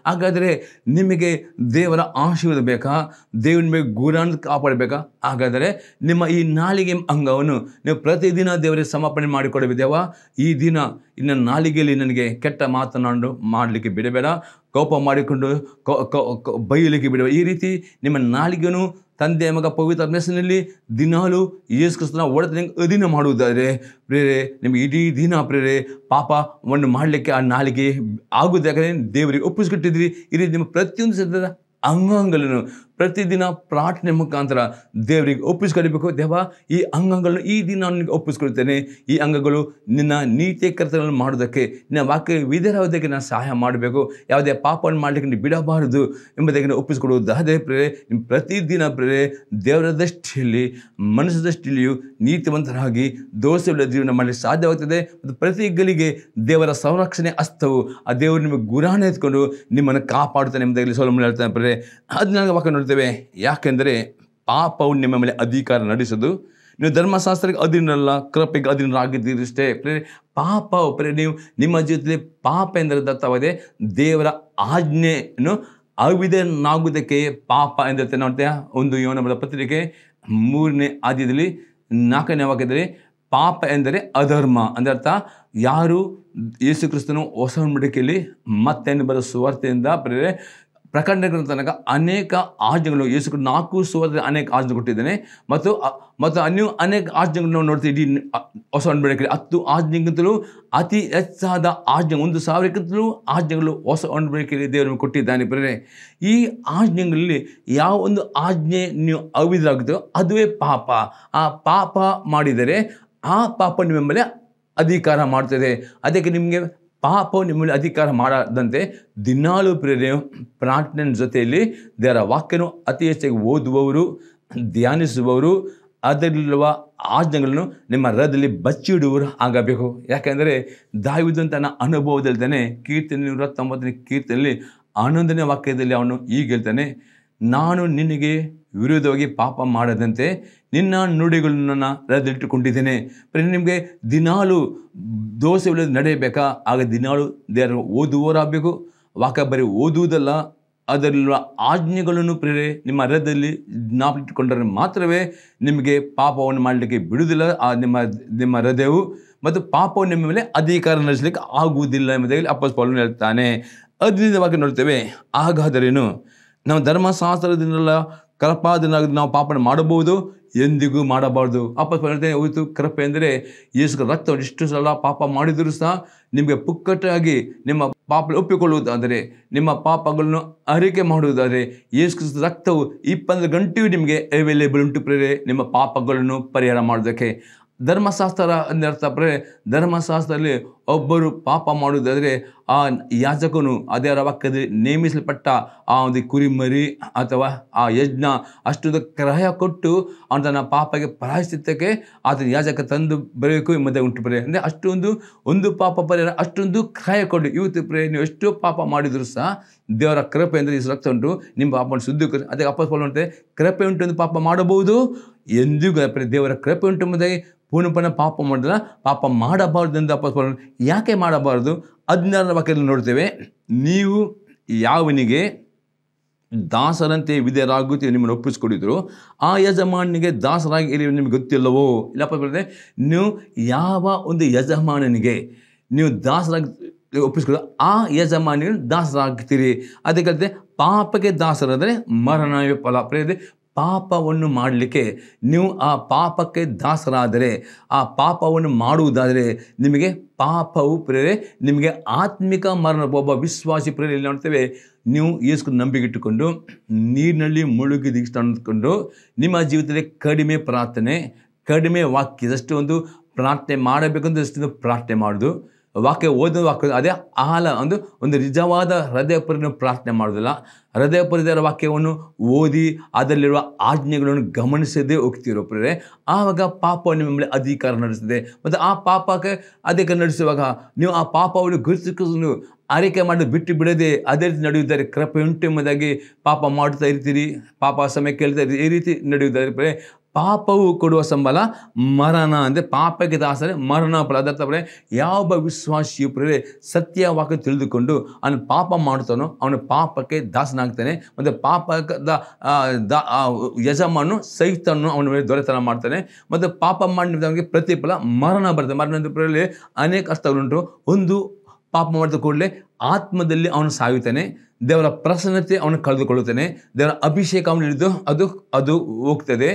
ಹಾಗಾದರೆ ನಿಮಗೆ ದೇವರ ಆಶೀರ್ವಾದ ಬೇಕಾ ದೇವನ ಮೇಲೆ ಗುರಾನ ಕಾಪಾಡಬೇಕಾ ಹಾಗಾದರೆ ನಿಮ್ಮ ಈ ನಾಲಿಗೆ ಅಂಗವನ್ನು ನೀವು ಪ್ರತಿದಿನ ದೇವರಿಗೆ ಸಮರ್ಪಣೆ ಮಾಡಿಕೊಡಬೇಕೇವಾ ಈ ದಿನ ಇನ್ನು ನಾಲಿಗೆಯಲ್ಲಿ ನನಗೆ ಕೆಟ್ಟ ಮಾತನಾಡು ಮಾಡಲಿಕ್ಕೆ ಬಿಡಬೇಡ ಕೋಪ ಮಾಡಿಕೊಂಡು ಬೈಯಲಿಕ್ಕೆ ಬಿಡಬೇಡ ಈ ರೀತಿ ನಿಮ್ಮ ನಾಲಿಗೆನೂ ತಂದೆ ಮಗ ಪವಿತ್ರ ಮೆಸ್ಸಿನಲ್ಲಿ ದಿನಾಲು ಯೇಸು ಕ್ರಿಸ್ತನ ಒಡೆತನ ಅಧೀನ ಮಾಡುವುದಾದರೆ ಪ್ರೇರೆ ನಿಮಗೆ ಇಡೀ ದಿನ ಪ್ರೇರೆ ಪಾಪವನ್ನು ಮಾಡಲಿಕ್ಕೆ ಆ ನಾಲಿಗೆ ಆಗುವುದಾಗಲೇ ದೇವರಿಗೆ ಒಪ್ಪಿಸ್ಕೊಟ್ಟಿದ್ವಿ ಈ ರೀತಿ ನಿಮ್ಮ ಪ್ರತಿಯೊಂದು ಸದ ಅಂಗಾಂಗಗಳನ್ನು ಪ್ರತಿದಿನ ಪ್ರಾರ್ಥನೆ ಮುಖಾಂತರ ದೇವರಿಗೆ ಒಪ್ಪಿಸ್ಕೊಳ್ಬೇಕು ದೇವ ಈ ಅಂಗಗಳನ್ನು ಈ ದಿನ ನನಗೆ ಒಪ್ಪಿಸ್ಕೊಳ್ತೇನೆ ಈ ಅಂಗಗಳು ನಿನ್ನ ನೀತಿ ಕರ್ತಗಳನ್ನು ಮಾಡೋದಕ್ಕೆ ನಿನ್ನ ವಾಕ್ಯ ವಿಧಿರೋದಕ್ಕೆ ನಾನು ಸಹಾಯ ಮಾಡಬೇಕು ಯಾವುದೇ ಪಾಪವನ್ನು ಮಾಡಲಿಕ್ಕೆ ನೀನು ಬಿಡಬಾರದು ಎಂಬುದಕ್ಕೆ ಒಪ್ಪಿಸ್ಕೊಡುವುದು ಅದೇ ಪ್ರೇರೆ ಪ್ರತಿದಿನ ಪ್ರೇರೆ ದೇವರ ದೃಷ್ಟಿಯಲ್ಲಿ ಮನಸ್ಸು ದೃಷ್ಟಿಯಲ್ಲಿಯೂ ನೀತಿವಂತರಾಗಿ ದೋಷಗಳ ಜೀವನ ಮಾಡಲಿಕ್ಕೆ ಸಾಧ್ಯವಾಗ್ತದೆ ಮತ್ತು ಪ್ರತಿ ಗಳಿಗೆ ದೇವರ ಸಂರಕ್ಷಣೆ ಅಸ್ತವು ಆ ದೇವರು ನಿಮಗೆ ಗುರಾಣ ಎತ್ಕೊಂಡು ನಿಮ್ಮನ್ನು ಕಾಪಾಡುತ್ತಾನೆ ಎಂಬುದಾಗಲಿ ಹೇಳ್ತಾನೆ ಪ್ರೇರೆ ನನಗೆ ವಾಕ್ಯ ನೋಡ್ತೇವೆ ಯಾಕೆಂದರೆ ಪಾಪವು ನಿಮ್ಮ ಮೇಲೆ ಅಧಿಕಾರ ನಡೆಸೋದು ನೀವು ಧರ್ಮಶಾಸ್ತ್ರಕ್ಕೆ ಅಧೀನಲ್ಲ ಕೃಪೆಗೆ ಅಧೀನರಾಗಿದ್ದೀರಿಷ್ಟೇ ಪ್ರೇರೆ ಪಾಪ ಪ್ರೇ ನೀವು ನಿಮ್ಮ ಜೀವಿತದಲ್ಲಿ ಪಾಪ ಎಂದರೆ ದತ್ತವಾಗಿದೆ ದೇವರ ಆಜ್ಞೆಯನ್ನು ಅವಿಧನಾಗುವುದಕ್ಕೆ ಪಾಪ ಎಂದರ್ಥ ನೋಡ್ತೀಯ ಒಂದು ಯೋನಬಲ ಪತ್ರಿಕೆ ಮೂರನೇ ಆದ್ಯದಲ್ಲಿ ನಾಲ್ಕನೇ ವಾಕ್ಯದಲ್ಲಿ ಪಾಪ ಎಂದರೆ ಅಧರ್ಮ ಅಂದರೆ ಅರ್ಥ ಯಾರು ಯೇಸು ಕ್ರಿಸ್ತನು ಹೊಸ ಮಡಿಕೆಯಲ್ಲಿ ಮತ್ತೆ ಬರೋ ಸುವಾರ್ತೆಯಿಂದ ಪ್ರೇರೆ ಪ್ರಕರಣಗಳ ತನಕ ಅನೇಕ ಆಜ್ಞೆಗಳು ಯೇಸು ನಾಲ್ಕು ಸುವರ್ಣ ಅನೇಕ ಆಜ್ಞೆ ಕೊಟ್ಟಿದ್ದಾನೆ ಮತ್ತು ಮತ್ತು ಅನ್ಯೂ ಅನೇಕ ಆಜ್ಞೆಗಳನ್ನು ನಾವು ನೋಡ್ತೀವಿ ಇಡೀ ಹೊಸ ಒಣಬೇಡಕ್ಕೆ ಹತ್ತು ಆಜ್ಞೆಗಿಂತಲೂ ಅತಿ ಹೆಚ್ಚಾದ ಆಜ್ಞೆ ಒಂದು ಸಾವಿರಕ್ಕಿಂತಲೂ ಆಜ್ಞೆಗಳು ಹೊಸ ಒಣಬೇಕೆಯಲ್ಲಿ ದೇವರನ್ನು ಕೊಟ್ಟಿದ್ದಾನೆ ಬರೇ ಈ ಆಜ್ಞೆಗಳಲ್ಲಿ ಯಾವ ಒಂದು ಆಜ್ಞೆ ನೀವು ಅವಿದಾಗುತ್ತೋ ಅದುವೇ ಪಾಪ ಆ ಪಾಪ ಮಾಡಿದರೆ ಆ ಪಾಪ ನಿಮ್ಮ ಮೇಲೆ ಅಧಿಕಾರ ಮಾಡ್ತದೆ ಅದಕ್ಕೆ ನಿಮಗೆ ಪಾಪ ನಿಮ್ಮಲ್ಲಿ ಅಧಿಕಾರ ಮಾಡದಂತೆ ದಿನಾಲು ಪ್ರೇರಣೆ ಪ್ರಾರ್ಥನೆ ಜೊತೆಯಲ್ಲಿ ದೇವರ ವಾಕ್ಯನು ಅತಿ ಹೆಚ್ಚಾಗಿ ಓದುವವರು ಧ್ಯಾನಿಸುವವರು ಅದರಲ್ಲಿರುವ ಆಜ್ಞೆಗಳನ್ನು ನಿಮ್ಮ ಹೃದಯದಲ್ಲಿ ಬಚ್ಚಿಡುವರು ಆಗಬೇಕು ಯಾಕೆಂದರೆ ನನ್ನ ಅನುಭವದಲ್ಲಿ ತಾನೆ ಕೀರ್ತನೆ ನೂರ ತೊಂಬತ್ತನೇ ಕೀರ್ತನೆಯಲ್ಲಿ ಹನ್ನೊಂದನೇ ವಾಕ್ಯದಲ್ಲಿ ಅವನು ಈಗ ಹೇಳ್ತಾನೆ ನಾನು ನಿನಗೆ ವಿರೋಧವಾಗಿ ಪಾಪ ಮಾಡದಂತೆ ನಿನ್ನ ನುಡಿಗಳನ್ನು ನಾನು ರದ್ದಿಟ್ಟುಕೊಂಡಿದ್ದೇನೆ ನಿಮಗೆ ದಿನಾಲು ದೋಸೆ ಉಳಿದು ನಡೆಯಬೇಕಾ ಆಗ ದಿನಾಲು ದೇವರು ಓದುವವರಾಗಬೇಕು ವಾಕ್ಯ ಬರೀ ಓದುವುದಲ್ಲ ಅದರಲ್ಲಿರುವ ಆಜ್ಞೆಗಳನ್ನು ಪ್ರೇರೆ ನಿಮ್ಮ ಹೃದಯದಲ್ಲಿ ಜ್ಞಾಪಿಟ್ಟುಕೊಂಡರೆ ಮಾತ್ರವೇ ನಿಮಗೆ ಪಾಪವನ್ನು ಮಾಡಲಿಕ್ಕೆ ಬಿಡುವುದಿಲ್ಲ ಆ ನಿಮ್ಮ ನಿಮ್ಮ ಹೃದಯವು ಮತ್ತು ಪಾಪವು ನಿಮ್ಮ ಮೇಲೆ ಅಧಿಕಾರ ನಡೆಸಲಿಕ್ಕೆ ಆಗುವುದಿಲ್ಲ ಎಂಬುದಾಗಿ ಅಪ್ಪಸ್ ಪಾಲನ್ನು ಹೇಳ್ತಾನೆ ಅದರಿಂದವಾಗಿ ನೋಡ್ತೇವೆ ಹಾಗಾದರೇನು ನಾವು ಧರ್ಮಶಾಸ್ತ್ರದಿಂದಲ್ಲ ದಿನ ನಾವು ಪಾಪನೆ ಮಾಡಬಹುದು ಎಂದಿಗೂ ಮಾಡಬಾರ್ದು ಅಪ್ಪ ಹೋಯಿತು ಕೃಪೆ ಅಂದರೆ ಯೇಸು ರಕ್ತ ಎಷ್ಟು ಸಲ ಪಾಪ ಮಾಡಿದರೂ ಸಹ ನಿಮಗೆ ಪುಕ್ಕಟ್ಟಾಗಿ ನಿಮ್ಮ ಪಾಪ ಒಪ್ಪಿಕೊಳ್ಳುವುದಾದರೆ ನಿಮ್ಮ ಪಾಪಗಳನ್ನು ಅರಿಕೆ ಮಾಡುವುದಾದರೆ ಯೇಸು ರಕ್ತವು ಇಪ್ಪತ್ತು ಗಂಟೆಯೂ ನಿಮಗೆ ಅವೈಲೇಬಲ್ ಉಂಟು ಪ್ರೇರೆ ನಿಮ್ಮ ಪಾಪಗಳನ್ನು ಪರಿಹಾರ ಮಾಡೋದಕ್ಕೆ ಧರ್ಮಶಾಸ್ತ್ರ ಬರೆ ಧರ್ಮಶಾಸ್ತ್ರದಲ್ಲಿ ಒಬ್ಬರು ಪಾಪ ಮಾಡುವುದಾದರೆ ಆ ಯಾಜಕನು ಅದರ ವಾಕ್ಯದಲ್ಲಿ ನೇಮಿಸಲ್ಪಟ್ಟ ಆ ಒಂದು ಕುರಿಮರಿ ಅಥವಾ ಆ ಯಜ್ಞ ಅಷ್ಟೊಂದು ಕ್ರಯ ಕೊಟ್ಟು ಅವನು ಪಾಪಗೆ ಪ್ರಾಯಶ್ಚಿತ್ತಕ್ಕೆ ಆತನ ಯಾಜಕ ತಂದು ಬರಬೇಕು ಮತ್ತೆ ಉಂಟು ಬರೆ ಅಂದರೆ ಅಷ್ಟೊಂದು ಒಂದು ಪಾಪ ಪರಿಹಾರ ಅಷ್ಟೊಂದು ಕ್ರಯ ಕೊಡು ಇವತ್ತು ಪ್ರೇ ನೀವು ಎಷ್ಟೋ ಪಾಪ ಮಾಡಿದರೂ ಸಹ ದೇವರ ಕೃಪೆ ಅಂದರೆ ಈ ರಕ್ತ ಉಂಟು ನಿಮ್ಮ ಪಾಪವನ್ನು ಶುದ್ಧಿ ಅದಕ್ಕೆ ಅಪ್ಪ ಕೃಪೆ ಉಂಟು ಪಾಪ ಮಾಡಬಹುದು ಎಂದಿಗೂ ದೇವರ ಕೃಪೆ ಉಂಟು ಮುಂದೆ ಪೂರ್ಣಪನ ಪಾಪ ಮಾಡಿದ್ರೆ ಪಾಪ ಎಂದು ಅಪಸ್ವರ ಯಾಕೆ ಮಾಡಬಾರ್ದು ಹದಿನಾರರ ವಾಕ್ಯದಲ್ಲಿ ನೋಡ್ತೇವೆ ನೀವು ಯಾವನಿಗೆ ದಾಸರಂತೆ ವಿಧೇಯರಾಗುತ್ತೆ ನಿಮ್ಮನ್ನು ಒಪ್ಪಿಸ್ಕೊಂಡಿದ್ರು ಆ ಯಜಮಾನನಿಗೆ ದಾಸರಾಗಿ ಇಲ್ಲಿ ನಿಮ್ಗೆ ಗೊತ್ತಿಲ್ಲವೋ ಇಲ್ಲಪ್ಪ ಬರುತ್ತೆ ನೀವು ಯಾವ ಒಂದು ಯಜಮಾನನಿಗೆ ನೀವು ದಾಸರಾಗಿ ಒಪ್ಪಿಸ್ಕೊಳ್ಳೋ ಆ ಯಜಮಾನಿಗೆ ದಾಸರಾಗ್ತೀರಿ ಅದಕ್ಕೆ ಪಾಪಕ್ಕೆ ದಾಸರಾದರೆ ಮರಣ ಫಲ ಪ್ರೇರಿದೆ ಪಾಪವನ್ನು ಮಾಡಲಿಕ್ಕೆ ನೀವು ಆ ಪಾಪಕ್ಕೆ ದಾಸರಾದರೆ ಆ ಪಾಪವನ್ನು ಮಾಡುವುದಾದರೆ ನಿಮಗೆ ಪಾಪವು ಪ್ರೇರೆ ನಿಮಗೆ ಆತ್ಮಿಕ ಮರಣ ಒಬ್ಬ ವಿಶ್ವಾಸಿ ಪ್ರೇರೆ ಇಲ್ಲಿ ನೋಡ್ತೇವೆ ನೀವು ಈಸ್ಕು ಇಟ್ಟುಕೊಂಡು ನೀರಿನಲ್ಲಿ ಮುಳುಗಿ ಅಂದ್ಕೊಂಡು ನಿಮ್ಮ ಜೀವಿತದಲ್ಲಿ ಕಡಿಮೆ ಪ್ರಾರ್ಥನೆ ಕಡಿಮೆ ವಾಕ್ಯದಷ್ಟು ಒಂದು ಪ್ರಾರ್ಥನೆ ಮಾಡಬೇಕಂದ್ರೆ ಅಷ್ಟೊಂದು ಪ್ರಾರ್ಥನೆ ಮಾಡೋದು ವಾಕ್ಯ ಓದೋದು ವಾಕ್ಯ ಅದೇ ಆಹಾಲ ಒಂದು ಒಂದು ನಿಜವಾದ ಹೃದಯ ಪ್ರಾರ್ಥನೆ ಮಾಡೋದಿಲ್ಲ ಹೃದಯ ಪರಿದರ ವಾಕ್ಯವನ್ನು ಓದಿ ಅದರಲ್ಲಿರುವ ಆಜ್ಞೆಗಳನ್ನು ಗಮನಿಸದೇ ಹೋಗ್ತಿರೋ ಪ್ರೇರೆ ಆವಾಗ ಪಾಪ ನಿಮ್ಮಲ್ಲಿ ಅಧಿಕಾರ ನಡೆಸಿದೆ ಮತ್ತು ಆ ಪಾಪಕ್ಕೆ ಅಧಿಕಾರ ನಡೆಸುವಾಗ ನೀವು ಆ ಪಾಪವನ್ನು ಗುರುತಿಸಿಕೊಂಡು ಆರೈಕೆ ಮಾಡಿ ಬಿಟ್ಟು ಬಿಡದೆ ಅದೇ ರೀತಿ ನಡೆಯುತ್ತಾರೆ ಕೃಪೆ ಉಂಟು ಪಾಪ ಮಾಡುತ್ತಾ ಇರ್ತೀರಿ ಪಾಪ ಸಮಯ ಕೇಳ್ತಾ ಇರ್ತೀರಿ ಈ ರೀತಿ ನಡೆಯುತ್ತಾರೆ ಪಾಪವು ಕೊಡುವ ಸಂಬಳ ಮರಣ ಅಂದರೆ ಪಾಪಕ್ಕೆ ದಾಸರೆ ಮರಣ ಫಲ ಬರೆ ಯಾವ ವಿಶ್ವಾಸಿಯು ಪ್ರೇ ಸತ್ಯವಾಗಿ ತಿಳಿದುಕೊಂಡು ಅವನು ಪಾಪ ಮಾಡುತ್ತಾನೋ ಅವನು ಪಾಪಕ್ಕೆ ದಾಸನಾಗ್ತಾನೆ ಮತ್ತು ಪಾಪದ ಯಜಮಾನು ಸೈತನ್ನು ಅವನ ಮೇಲೆ ದೊರೆತನ ಮಾಡ್ತಾನೆ ಮತ್ತು ಪಾಪ ಅವನಿಗೆ ಪ್ರತಿಫಲ ಮರಣ ಬರ್ತದೆ ಮರಣ ಪ್ರೇರಲ್ಲಿ ಅನೇಕ ಅರ್ಥಗಳುಂಟು ಒಂದು ಪಾಪ ಮಾಡಿದ ಕೂಡಲೇ ಆತ್ಮದಲ್ಲಿ ಅವನು ಸಾಯುತ್ತಾನೆ ದೇವರ ಪ್ರಸನ್ನತೆ ಅವನು ಕಳೆದುಕೊಳ್ಳುತ್ತಾನೆ ದೇವರ ಅಭಿಷೇಕ ಅವನು ಹಿಡಿದು ಅದು ಅದು ಹೋಗ್ತದೆ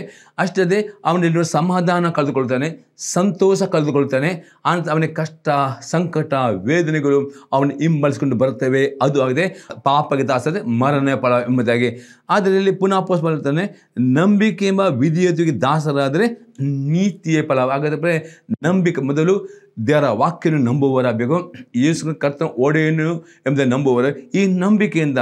ಅಷ್ಟದೆ ಅವನಿರುವ ಸಮಾಧಾನ ಕಳೆದುಕೊಳ್ತಾನೆ ಸಂತೋಷ ಕಳೆದುಕೊಳ್ತಾನೆ ಆನಂತರ ಅವನಿಗೆ ಕಷ್ಟ ಸಂಕಟ ವೇದನೆಗಳು ಅವನು ಹಿಂಬಳಿಸ್ಕೊಂಡು ಬರ್ತವೆ ಅದು ಆಗಿದೆ ಪಾಪಗೆ ದಾಸದೆ ಮರಣ ಫಲ ಎಂಬುದಾಗಿ ಅದರಲ್ಲಿ ಪುನಃ ಪೋಸ್ ಬರುತ್ತಾನೆ ನಂಬಿಕೆ ಎಂಬ ವಿಧಿಯತೆಗೆ ದಾಸರಾದರೆ ನೀತಿಯ ಫಲ ಹಾಗಾದ್ರೆ ನಂಬಿಕೆ ಮೊದಲು ದೇವರ ವಾಕ್ಯನು ಬೇಕು ಯೇಸು ಕರ್ತನ ಓಡೆಯನ್ನು ಎಂಬುದನ್ನು ನಂಬುವರ ಈ ನಂಬಿಕೆಯಿಂದ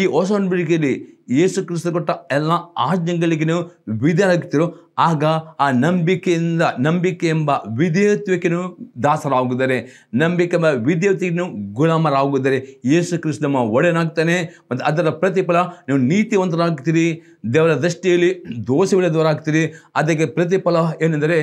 ಈ ಹೊಸ ನಂಬಿಕೆಯಲ್ಲಿ ಯೇಸು ಕ್ರಿಸ್ತ ಕೊಟ್ಟ ಎಲ್ಲ ಆಜ್ಞೆಗಳಿಗೆ ನೀವು ವಿಧಿಯಾಗ್ತಿರೋ ಆಗ ಆ ನಂಬಿಕೆಯಿಂದ ನಂಬಿಕೆ ಎಂಬ ವಿಧೇಯತ್ವಕ್ಕೆನು ದಾಸರಾಗುತ್ತಾರೆ ನಂಬಿಕೆ ಎಂಬ ವಿಧೇಯತೆಯನ್ನು ಗುಲಾಮರಾಗುತ್ತಾರೆ ಯೇಸು ಕೃಷ್ಣಮ್ಮ ಒಡೆಯನಾಗ್ತಾನೆ ಮತ್ತು ಅದರ ಪ್ರತಿಫಲ ನೀವು ನೀತಿವಂತರಾಗ್ತೀರಿ ದೇವರ ದೃಷ್ಟಿಯಲ್ಲಿ ದೋಷವಿಲ್ಲದವರಾಗ್ತೀರಿ ಅದಕ್ಕೆ ಪ್ರತಿಫಲ ಏನೆಂದರೆ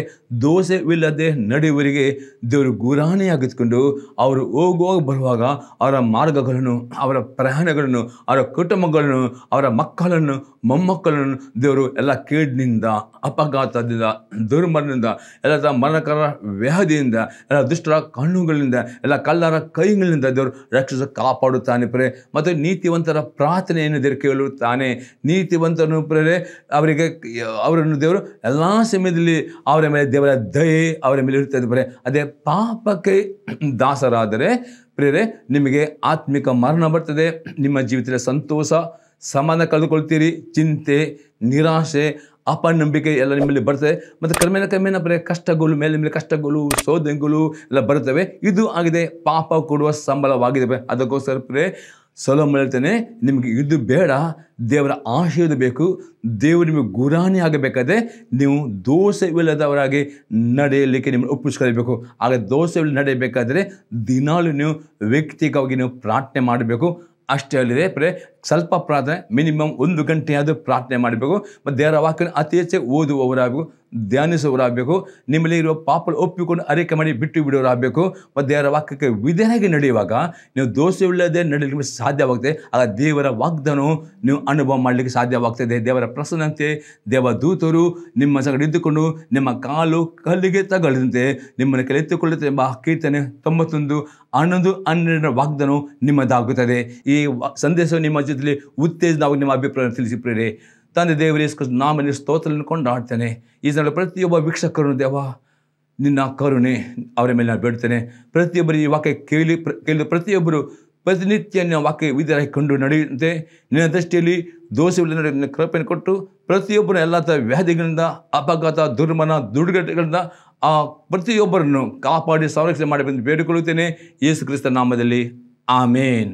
ಇಲ್ಲದೆ ನಡೆಯುವರಿಗೆ ದೇವರು ಗುರಾಣಿಯಾಗಿದ್ದುಕೊಂಡು ಅವರು ಹೋಗುವಾಗ ಬರುವಾಗ ಅವರ ಮಾರ್ಗಗಳನ್ನು ಅವರ ಪ್ರಯಾಣಗಳನ್ನು ಅವರ ಕುಟುಂಬಗಳನ್ನು ಅವರ ಮಕ್ಕಳನ್ನು ಮೊಮ್ಮಕ್ಕಳನ್ನು ದೇವರು ಎಲ್ಲ ಕೇಡಿನಿಂದ ಅಪ ಅಪಘಾತದಿಂದ ದುರ್ಮರಣದಿಂದ ಎಲ್ಲ ಮರಣಕರ ವ್ಯಾಧಿಯಿಂದ ಎಲ್ಲ ದುಷ್ಟರ ಕಣ್ಣುಗಳಿಂದ ಎಲ್ಲ ಕಲ್ಲರ ಕೈಗಳಿಂದ ದೇವರು ರಕ್ಷಿಸ ಕಾಪಾಡುತ್ತಾನೆ ಪ್ರೇ ಮತ್ತು ನೀತಿವಂತರ ಪ್ರಾರ್ಥನೆಯನ್ನು ದೇವರು ಕೇಳುತ್ತಾನೆ ನೀತಿವಂತರನ್ನು ಪ್ರೇರೆ ಅವರಿಗೆ ಅವರನ್ನು ದೇವರು ಎಲ್ಲ ಸಮಯದಲ್ಲಿ ಅವರ ಮೇಲೆ ದೇವರ ದಯೆ ಅವರ ಮೇಲೆ ಇರುತ್ತದೆ ಪ್ರೇ ಅದೇ ಪಾಪಕ್ಕೆ ದಾಸರಾದರೆ ಪ್ರೇರೆ ನಿಮಗೆ ಆತ್ಮಿಕ ಮರಣ ಬರ್ತದೆ ನಿಮ್ಮ ಜೀವಿತದ ಸಂತೋಷ ಸಮಾನ ಕಳೆದುಕೊಳ್ತೀರಿ ಚಿಂತೆ ನಿರಾಶೆ ಅಪನಂಬಿಕೆ ಎಲ್ಲ ನಿಮ್ಮಲ್ಲಿ ಬರ್ತದೆ ಮತ್ತು ಕ್ರಮೇಣ ಕ್ರಮೇಣ ಬರೀ ಕಷ್ಟಗಳು ಮೇಲೆ ಮೇಲೆ ಕಷ್ಟಗಳು ಸೋದೆಗಳು ಎಲ್ಲ ಬರುತ್ತವೆ ಇದು ಆಗಿದೆ ಪಾಪ ಕೊಡುವ ಸಂಬಳವಾಗಿದೆ ಅದಕ್ಕೋಸ್ಕರ ಪ್ರೇ ಸೊಲೋ ಹೇಳ್ತೇನೆ ನಿಮಗೆ ಇದು ಬೇಡ ದೇವರ ಆಶೀರ್ವಾದ ಬೇಕು ದೇವರು ನಿಮಗೆ ಗುರಾಣಿ ಆಗಬೇಕಾದ್ರೆ ನೀವು ದೋಷವಿಲ್ಲದವರಾಗಿ ನಡೆಯಲಿಕ್ಕೆ ನಿಮ್ಮನ್ನು ಒಪ್ಪಿಸ್ಕೊಳ್ಬೇಕು ಆಗ ದೋಷವಿಲ್ಲ ನಡೆಯಬೇಕಾದರೆ ದಿನಾಲು ನೀವು ವ್ಯಕ್ತಿಕವಾಗಿ ನೀವು ಪ್ರಾರ್ಥನೆ ಮಾಡಬೇಕು ಅಷ್ಟೇ ಅಲ್ಲದೆ ಪ್ರೆ ಸ್ವಲ್ಪ ಪ್ರಾರ್ಥನೆ ಮಿನಿಮಮ್ ಒಂದು ಗಂಟೆಯಾದರೂ ಪ್ರಾರ್ಥನೆ ಮಾಡಬೇಕು ಮತ್ತು ದೇವರ ವಾಕ್ಯನ ಅತಿ ಹೆಚ್ಚು ಓದುವವರಾಗಬೇಕು ಧ್ಯಾನಿಸುವವರಾಗಬೇಕು ನಿಮ್ಮಲ್ಲಿ ಇರುವ ಪಾಪಗಳು ಒಪ್ಪಿಕೊಂಡು ಅರೇಕೆ ಮಾಡಿ ಬಿಟ್ಟು ಬಿಡೋರಾಗಬೇಕು ಮತ್ತು ದೇವರ ವಾಕ್ಯಕ್ಕೆ ವಿಧೇನಾಗಿ ನಡೆಯುವಾಗ ನೀವು ದೋಷವಿಲ್ಲದೆ ನಡೆಯಲಿಕ್ಕೆ ನಿಮಗೆ ಸಾಧ್ಯವಾಗುತ್ತೆ ಆಗ ದೇವರ ವಾಗ್ದಾನವು ನೀವು ಅನುಭವ ಮಾಡಲಿಕ್ಕೆ ಸಾಧ್ಯವಾಗ್ತದೆ ದೇವರ ಪ್ರಸನ್ನಂತೆ ದೇವ ದೂತರು ನಿಮ್ಮ ಸಂಗಡ ಇದ್ದುಕೊಂಡು ನಿಮ್ಮ ಕಾಲು ಕಲ್ಲಿಗೆ ತಗೊಳ್ಳದಂತೆ ನಿಮ್ಮನ್ನು ಕಲಿತುಕೊಳ್ಳುತ್ತೆ ಎಂಬ ಕೀರ್ತನೆ ತೊಂಬತ್ತೊಂದು ಹನ್ನೊಂದು ಹನ್ನೆರಡರ ವಾಗ್ದಾನವು ನಿಮ್ಮದಾಗುತ್ತದೆ ಈ ಸಂದೇಶವು ನಿಮ್ಮ ಜೊತೆಯಲ್ಲಿ ಉತ್ತೇಜನವಾಗಿ ನಿಮ್ಮ ಅಭಿಪ್ರಾಯ ತಿಳಿಸಿ ತಂದೆ ದೇವರೇ ನಾಮಲ್ಲಿ ಸ್ತೋತ್ರವನ್ನು ಆಡ್ತೇನೆ ಈ ಸಲ ಪ್ರತಿಯೊಬ್ಬ ವೀಕ್ಷಕರು ದೇವ ನಿನ್ನ ಕರುಣೆ ಅವರ ಮೇಲೆ ನಾನು ಬೇಡ್ತೇನೆ ಪ್ರತಿಯೊಬ್ಬರು ಈ ವಾಕ್ಯ ಕೇಳಿ ಪ್ರ ಕೇಳಿ ಪ್ರತಿಯೊಬ್ಬರು ಪ್ರತಿನಿತ್ಯ ನಿನ್ನ ವಾಕ್ಯ ವಿಧಿಯಾಗಿ ಕಂಡು ನಡೆಯುತ್ತೆ ನಿನ್ನ ದೃಷ್ಟಿಯಲ್ಲಿ ದೋಷವಿಲ್ಲದ ಕೃಪೆಯನ್ನು ಕೊಟ್ಟು ಪ್ರತಿಯೊಬ್ಬರ ಎಲ್ಲ ಥರ ವ್ಯಾಧಿಗಳಿಂದ ಅಪಘಾತ ದುರ್ಮನ ದುರ್ಘಟಗಳಿಂದ ಆ ಪ್ರತಿಯೊಬ್ಬರನ್ನು ಕಾಪಾಡಿ ಸಂರಕ್ಷಣೆ ಮಾಡಬೇಕೆಂದು ಬೇಡಿಕೊಳ್ಳುತ್ತೇನೆ ಯೇಸು ಕ್ರಿಸ್ತ ನಾಮದಲ್ಲಿ ಆಮೇನ್